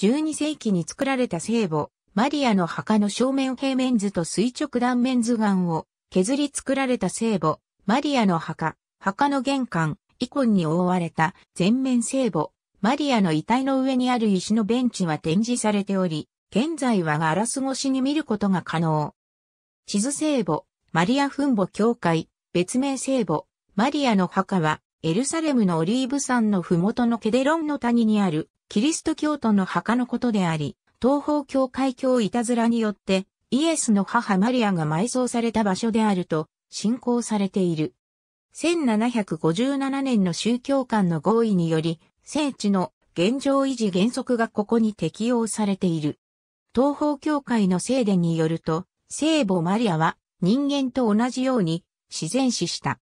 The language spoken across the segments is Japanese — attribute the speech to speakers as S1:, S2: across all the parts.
S1: 12世紀に作られた聖母、マリアの墓の正面平面図と垂直断面図岩を削り作られた聖母、マリアの墓、墓の玄関、イコンに覆われた全面聖母、マリアの遺体の上にある石のベンチは展示されており、現在はガラス越しに見ることが可能。地図聖母、マリア墳墓教会、別名聖母、マリアの墓は、エルサレムのオリーブ山のふもとのケデロンの谷にあるキリスト教徒の墓のことであり、東方教会教いたずらによって、イエスの母マリアが埋葬された場所であると信仰されている。1757年の宗教間の合意により、聖地の現状維持原則がここに適用されている。東方教会の聖殿によると、聖母マリアは人間と同じように自然死した。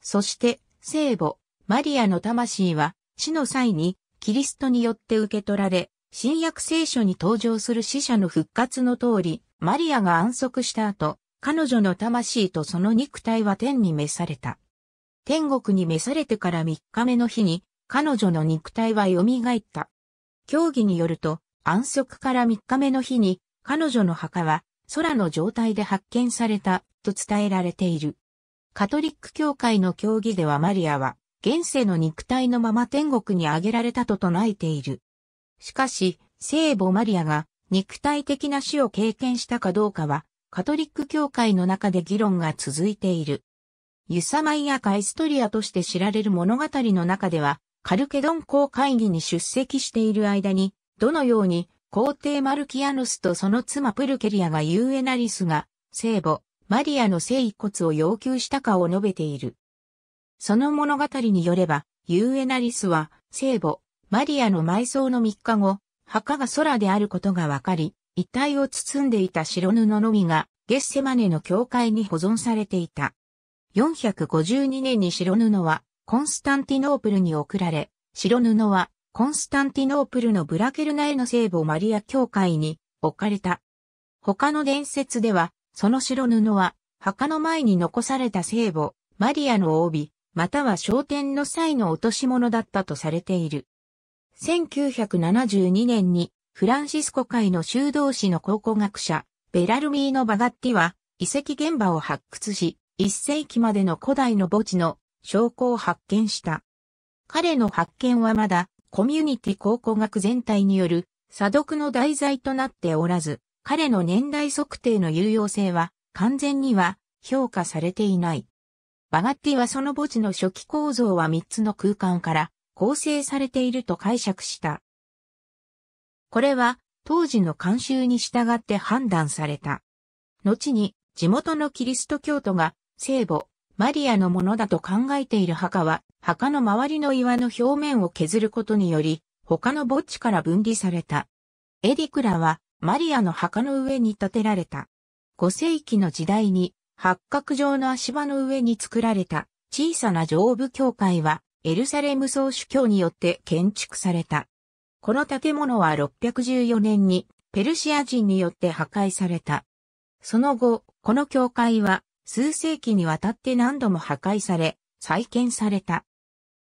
S1: そして、聖母、マリアの魂は死の際にキリストによって受け取られ、新約聖書に登場する死者の復活の通り、マリアが安息した後、彼女の魂とその肉体は天に召された。天国に召されてから3日目の日に、彼女の肉体は蘇った。教義によると、安息から3日目の日に、彼女の墓は空の状態で発見されたと伝えられている。カトリック教会の教義ではマリアは現世の肉体のまま天国に挙げられたと唱えている。しかし、聖母マリアが肉体的な死を経験したかどうかは、カトリック教会の中で議論が続いている。ユサマイア・カイストリアとして知られる物語の中では、カルケドン公会議に出席している間に、どのように皇帝マルキアヌスとその妻プルケリアがユーエナリスが、聖母、マリアの聖遺骨を要求したかを述べている。その物語によれば、ユーエナリスは、聖母、マリアの埋葬の3日後、墓が空であることがわかり、遺体を包んでいた白布のみが、ゲッセマネの教会に保存されていた。452年に白布は、コンスタンティノープルに送られ、白布は、コンスタンティノープルのブラケルナへの聖母マリア教会に置かれた。他の伝説では、その白布は、墓の前に残された聖母、マリアの帯、または商店の際の落とし物だったとされている。1972年にフランシスコ会の修道士の考古学者、ベラルミーノ・バガッティは遺跡現場を発掘し、1世紀までの古代の墓地の証拠を発見した。彼の発見はまだコミュニティ考古学全体による査読の題材となっておらず、彼の年代測定の有用性は完全には評価されていない。バガッティはその墓地の初期構造は3つの空間から構成されていると解釈した。これは当時の慣習に従って判断された。後に地元のキリスト教徒が聖母、マリアのものだと考えている墓は墓の周りの岩の表面を削ることにより他の墓地から分離された。エリクラはマリアの墓の上に建てられた。5世紀の時代に八角状の足場の上に作られた小さな上部教会はエルサレム総主教によって建築された。この建物は614年にペルシア人によって破壊された。その後、この教会は数世紀にわたって何度も破壊され、再建された。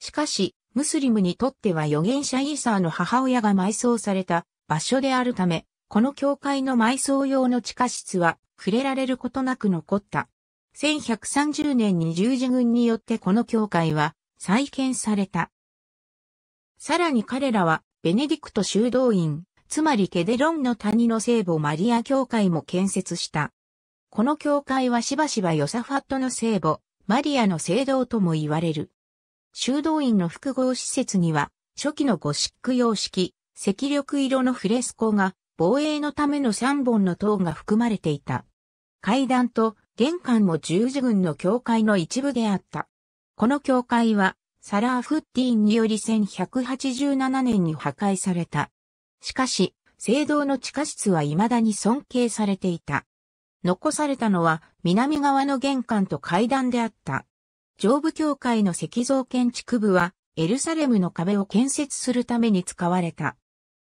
S1: しかし、ムスリムにとっては預言者イーサーの母親が埋葬された場所であるため、この教会の埋葬用の地下室は触れられることなく残った。1130年に十字軍によってこの教会は再建された。さらに彼らはベネディクト修道院、つまりケデロンの谷の聖母マリア教会も建設した。この教会はしばしばヨサファットの聖母、マリアの聖堂とも言われる。修道院の複合施設には、初期のゴシック様式、赤緑色のフレスコが防衛のための3本の塔が含まれていた。階段と玄関も十字軍の教会の一部であった。この教会は、サラーフッティンにより1187年に破壊された。しかし、聖堂の地下室は未だに尊敬されていた。残されたのは南側の玄関と階段であった。上部教会の石像建築部はエルサレムの壁を建設するために使われた。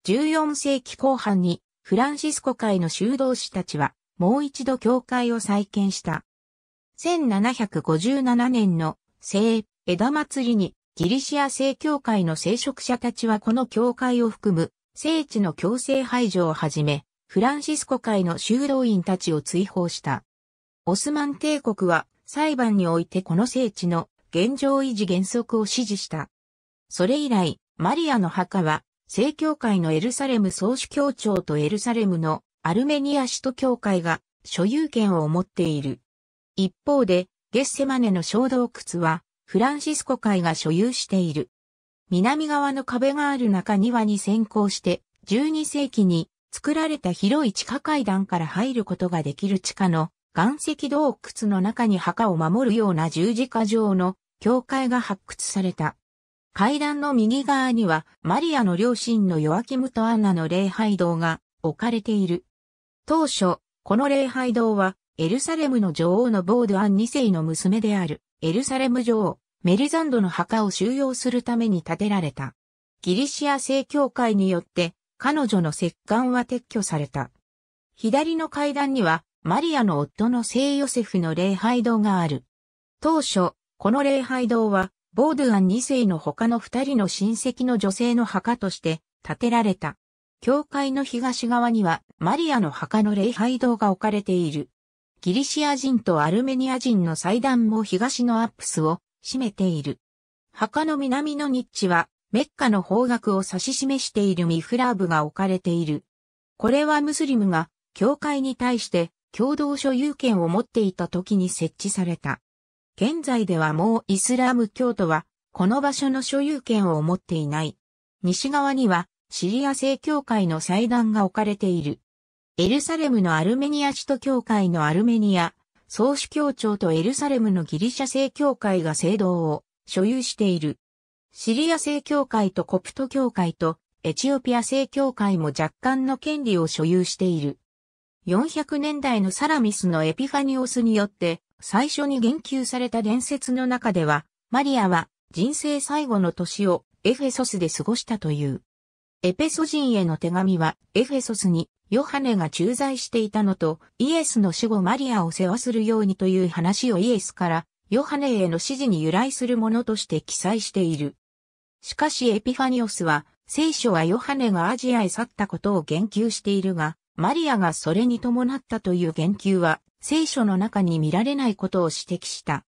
S1: 14世紀後半にフランシスコ会の修道士たちはもう一度教会を再建した。1757年の聖枝祭りにギリシア聖教会の聖職者たちはこの教会を含む聖地の強制排除をはじめ、フランシスコ会の修道院たちを追放した。オスマン帝国は裁判においてこの聖地の現状維持原則を支持した。それ以来、マリアの墓は正教会のエルサレム総主教庁とエルサレムのアルメニア首都教会が所有権を持っている。一方で、ゲッセマネの小洞窟は、フランシスコ会が所有している。南側の壁がある中庭に先行して、12世紀に作られた広い地下階段から入ることができる地下の岩石洞窟の中に墓を守るような十字架状の教会が発掘された。階段の右側には、マリアの両親のヨアキムとアンナの礼拝堂が置かれている。当初、この礼拝堂は、エルサレムの女王のボードアン2世の娘である、エルサレム女王、メリザンドの墓を収容するために建てられた。ギリシア正教会によって、彼女の石棺は撤去された。左の階段には、マリアの夫の聖ヨセフの礼拝堂がある。当初、この礼拝堂は、ボードゥアン2世の他の2人の親戚の女性の墓として建てられた。教会の東側にはマリアの墓の礼拝堂が置かれている。ギリシア人とアルメニア人の祭壇も東のアップスを占めている。墓の南のニッチはメッカの方角を指し示しているミフラーブが置かれている。これはムスリムが教会に対して共同所有権を持っていた時に設置された現在ではもうイスラム教徒は、この場所の所有権を持っていない。西側には、シリア正教会の祭壇が置かれている。エルサレムのアルメニア首都教会のアルメニア、総主教庁とエルサレムのギリシャ正教会が聖堂を所有している。シリア正教会とコプト教会とエチオピア正教会も若干の権利を所有している。400年代のサラミスのエピファニオスによって最初に言及された伝説の中では、マリアは人生最後の年をエフェソスで過ごしたという。エペソ人への手紙はエフェソスにヨハネが駐在していたのとイエスの死後マリアを世話するようにという話をイエスからヨハネへの指示に由来するものとして記載している。しかしエピファニオスは聖書はヨハネがアジアへ去ったことを言及しているが、マリアがそれに伴ったという言及は聖書の中に見られないことを指摘した。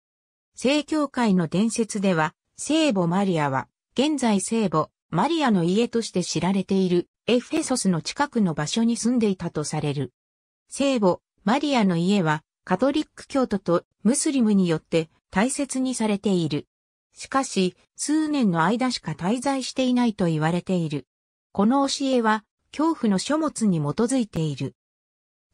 S1: 聖教会の伝説では、聖母マリアは、現在聖母、マリアの家として知られているエフェソスの近くの場所に住んでいたとされる。聖母、マリアの家はカトリック教徒とムスリムによって大切にされている。しかし、数年の間しか滞在していないと言われている。この教えは、恐怖の書物に基づいている。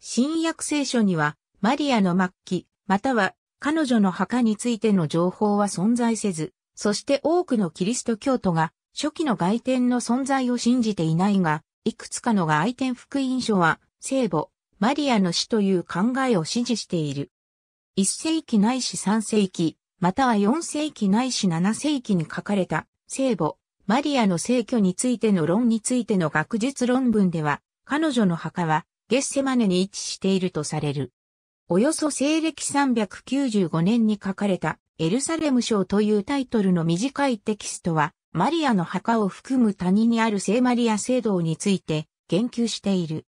S1: 新約聖書には、マリアの末期、または彼女の墓についての情報は存在せず、そして多くのキリスト教徒が初期の外典の存在を信じていないが、いくつかの外典福音書は聖母、マリアの死という考えを支持している。1世紀ないし3世紀、または4世紀ないし7世紀に書かれた聖母、マリアの聖居についての論についての学術論文では、彼女の墓はゲッセマネに位置しているとされる。およそ西暦395年に書かれたエルサレム賞というタイトルの短いテキストは、マリアの墓を含む谷にある聖マリア聖堂について言及している。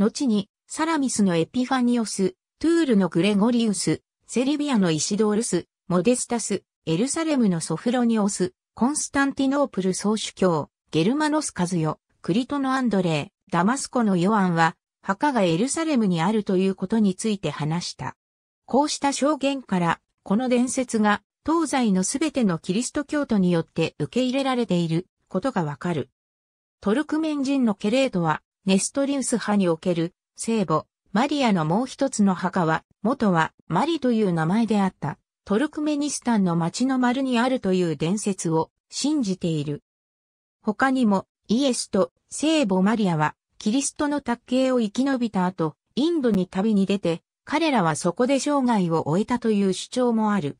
S1: 後に、サラミスのエピファニオス、トゥールのグレゴリウス、セリビアのイシドールス、モデスタス、エルサレムのソフロニオス、コンスタンティノープル総主教、ゲルマノスカズヨ、クリトのアンドレー、ダマスコのヨアンは、墓がエルサレムにあるということについて話した。こうした証言から、この伝説が東西のすべてのキリスト教徒によって受け入れられていることがわかる。トルクメン人のケレートは、ネストリウス派における聖母、マリアのもう一つの墓は、元はマリという名前であった、トルクメニスタンの町の丸にあるという伝説を信じている。他にも、イエスと聖母マリアはキリストの卓球を生き延びた後、インドに旅に出て、彼らはそこで生涯を終えたという主張もある。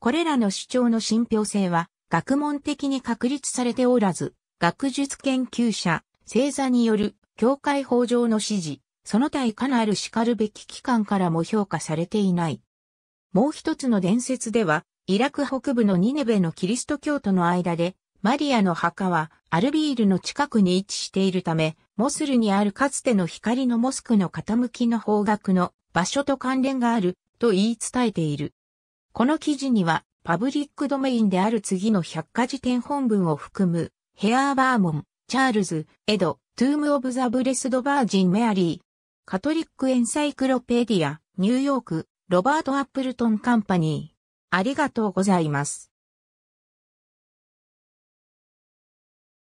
S1: これらの主張の信憑性は、学問的に確立されておらず、学術研究者、星座による、教会法上の指示、その他いかなる叱るべき機関からも評価されていない。もう一つの伝説では、イラク北部のニネベのキリスト教徒の間で、マリアの墓はアルビールの近くに位置しているため、モスルにあるかつての光のモスクの傾きの方角の場所と関連があると言い伝えている。この記事にはパブリックドメインである次の百科事典本文を含むヘアーバーモン、チャールズ、エド、トゥーム・オブ・ザ・ブレスド・バージン・メアリー、カトリック・エンサイクロペディア、ニューヨーク、ロバート・アップルトン・カンパニー。ありがとうございます。